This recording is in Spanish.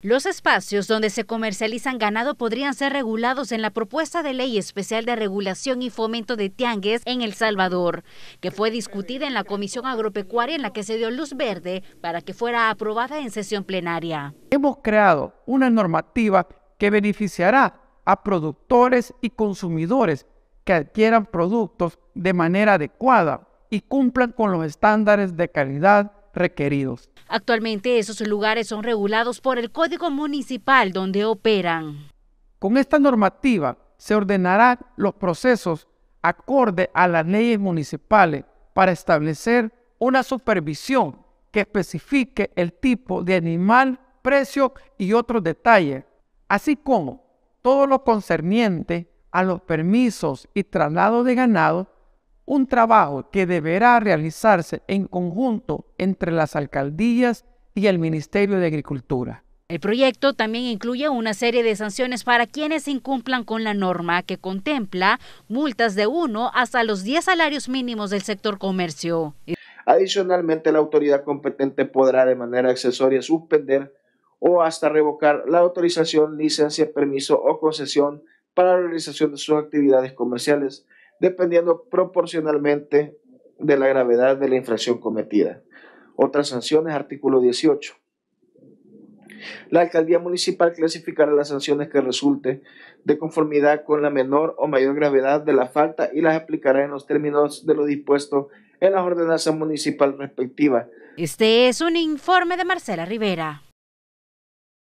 Los espacios donde se comercializan ganado podrían ser regulados en la propuesta de ley especial de regulación y fomento de Tiangues en El Salvador, que fue discutida en la Comisión Agropecuaria en la que se dio luz verde para que fuera aprobada en sesión plenaria. Hemos creado una normativa que beneficiará a productores y consumidores que adquieran productos de manera adecuada y cumplan con los estándares de calidad requeridos. Actualmente esos lugares son regulados por el Código Municipal donde operan. Con esta normativa se ordenarán los procesos acorde a las leyes municipales para establecer una supervisión que especifique el tipo de animal, precio y otros detalles, así como todo lo concerniente a los permisos y traslados de ganado un trabajo que deberá realizarse en conjunto entre las alcaldías y el Ministerio de Agricultura. El proyecto también incluye una serie de sanciones para quienes incumplan con la norma que contempla multas de 1 hasta los 10 salarios mínimos del sector comercio. Adicionalmente, la autoridad competente podrá de manera accesoria suspender o hasta revocar la autorización, licencia, permiso o concesión para la realización de sus actividades comerciales dependiendo proporcionalmente de la gravedad de la infracción cometida. Otras sanciones, artículo 18. La alcaldía municipal clasificará las sanciones que resulte de conformidad con la menor o mayor gravedad de la falta y las aplicará en los términos de lo dispuesto en la ordenanza municipal respectiva. Este es un informe de Marcela Rivera.